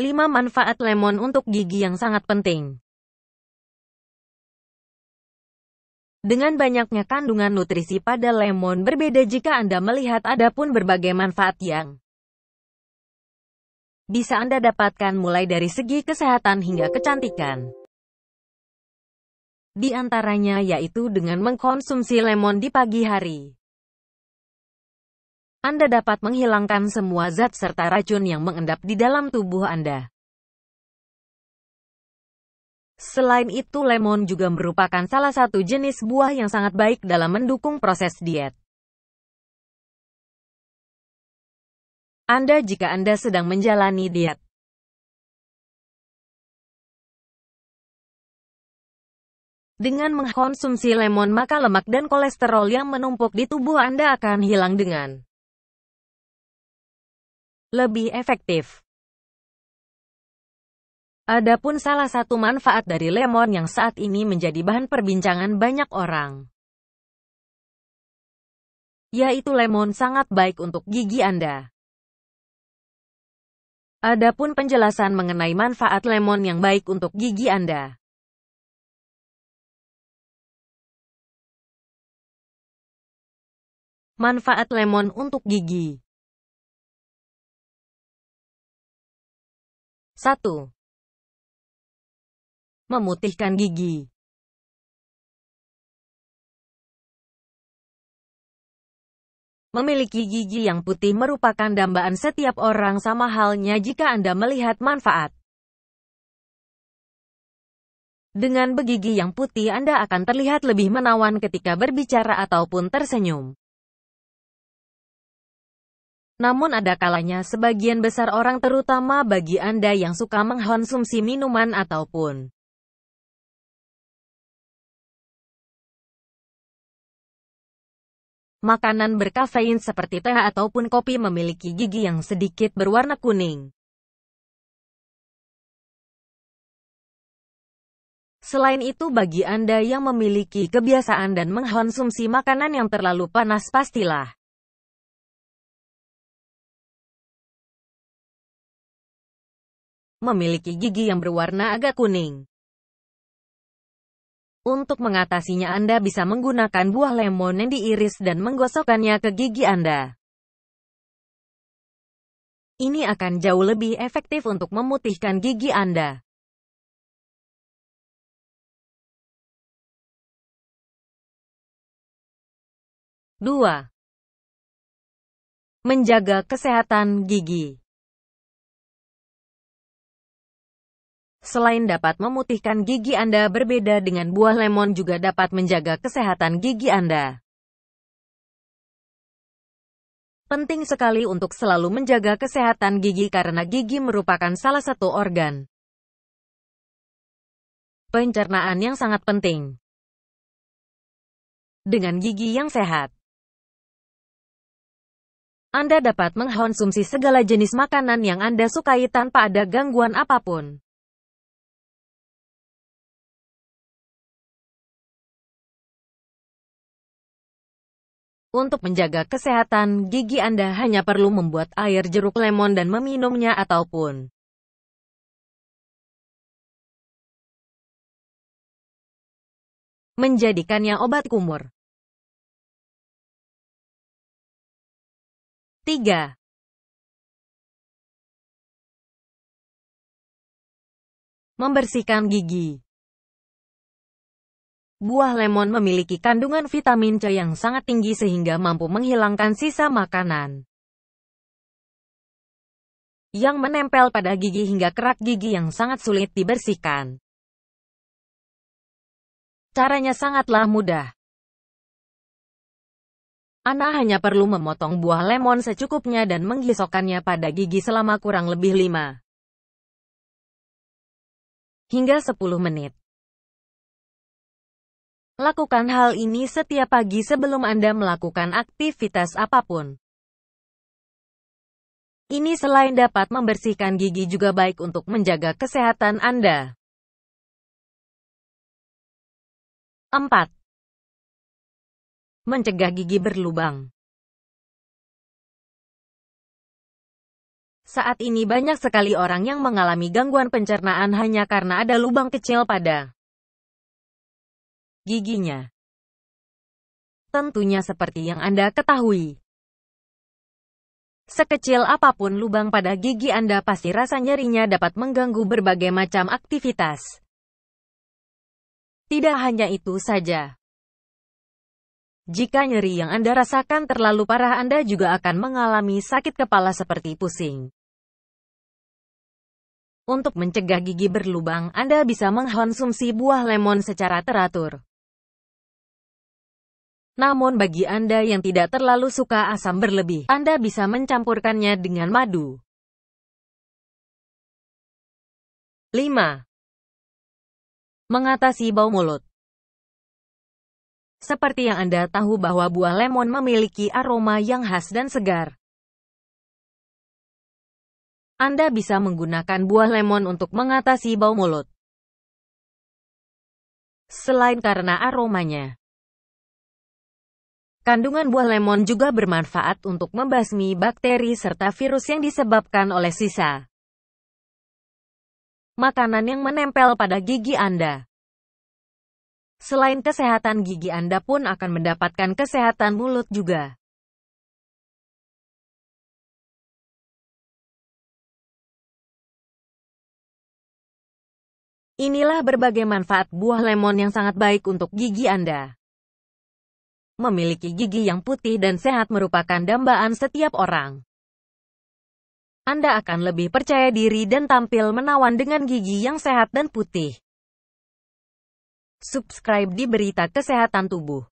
5 manfaat lemon untuk gigi yang sangat penting. Dengan banyaknya kandungan nutrisi pada lemon berbeda jika Anda melihat ada pun berbagai manfaat yang bisa Anda dapatkan mulai dari segi kesehatan hingga kecantikan. Di antaranya yaitu dengan mengkonsumsi lemon di pagi hari. Anda dapat menghilangkan semua zat serta racun yang mengendap di dalam tubuh Anda. Selain itu, lemon juga merupakan salah satu jenis buah yang sangat baik dalam mendukung proses diet. Anda jika Anda sedang menjalani diet. Dengan mengkonsumsi lemon maka lemak dan kolesterol yang menumpuk di tubuh Anda akan hilang dengan lebih efektif. Adapun salah satu manfaat dari lemon yang saat ini menjadi bahan perbincangan banyak orang, yaitu lemon sangat baik untuk gigi Anda. Adapun penjelasan mengenai manfaat lemon yang baik untuk gigi Anda. Manfaat lemon untuk gigi 1. Memutihkan gigi Memiliki gigi yang putih merupakan dambaan setiap orang sama halnya jika Anda melihat manfaat. Dengan begigi yang putih Anda akan terlihat lebih menawan ketika berbicara ataupun tersenyum. Namun ada kalanya sebagian besar orang terutama bagi Anda yang suka mengkonsumsi minuman ataupun makanan berkafein seperti teh ataupun kopi memiliki gigi yang sedikit berwarna kuning. Selain itu bagi Anda yang memiliki kebiasaan dan mengkonsumsi makanan yang terlalu panas pastilah memiliki gigi yang berwarna agak kuning. Untuk mengatasinya Anda bisa menggunakan buah lemon yang diiris dan menggosokkannya ke gigi Anda. Ini akan jauh lebih efektif untuk memutihkan gigi Anda. Dua, menjaga kesehatan gigi. Selain dapat memutihkan gigi Anda berbeda dengan buah lemon juga dapat menjaga kesehatan gigi Anda. Penting sekali untuk selalu menjaga kesehatan gigi karena gigi merupakan salah satu organ pencernaan yang sangat penting. Dengan gigi yang sehat, Anda dapat mengkonsumsi segala jenis makanan yang Anda sukai tanpa ada gangguan apapun. Untuk menjaga kesehatan gigi Anda hanya perlu membuat air jeruk lemon dan meminumnya ataupun menjadikannya obat kumur. 3. Membersihkan gigi Buah lemon memiliki kandungan vitamin C yang sangat tinggi sehingga mampu menghilangkan sisa makanan yang menempel pada gigi hingga kerak gigi yang sangat sulit dibersihkan. Caranya sangatlah mudah. Anda hanya perlu memotong buah lemon secukupnya dan menggisokkannya pada gigi selama kurang lebih 5 hingga 10 menit. Lakukan hal ini setiap pagi sebelum Anda melakukan aktivitas apapun. Ini selain dapat membersihkan gigi juga baik untuk menjaga kesehatan Anda. 4. Mencegah gigi berlubang. Saat ini banyak sekali orang yang mengalami gangguan pencernaan hanya karena ada lubang kecil pada giginya. Tentunya seperti yang Anda ketahui. Sekecil apapun lubang pada gigi Anda pasti rasa nyerinya dapat mengganggu berbagai macam aktivitas. Tidak hanya itu saja. Jika nyeri yang Anda rasakan terlalu parah Anda juga akan mengalami sakit kepala seperti pusing. Untuk mencegah gigi berlubang, Anda bisa mengkonsumsi buah lemon secara teratur. Namun bagi Anda yang tidak terlalu suka asam berlebih, Anda bisa mencampurkannya dengan madu. 5. Mengatasi bau mulut Seperti yang Anda tahu bahwa buah lemon memiliki aroma yang khas dan segar. Anda bisa menggunakan buah lemon untuk mengatasi bau mulut. Selain karena aromanya, Kandungan buah lemon juga bermanfaat untuk membasmi bakteri serta virus yang disebabkan oleh sisa makanan yang menempel pada gigi Anda. Selain kesehatan gigi Anda pun akan mendapatkan kesehatan mulut juga. Inilah berbagai manfaat buah lemon yang sangat baik untuk gigi Anda memiliki gigi yang putih dan sehat merupakan dambaan setiap orang. Anda akan lebih percaya diri dan tampil menawan dengan gigi yang sehat dan putih. Subscribe di Berita Kesehatan Tubuh.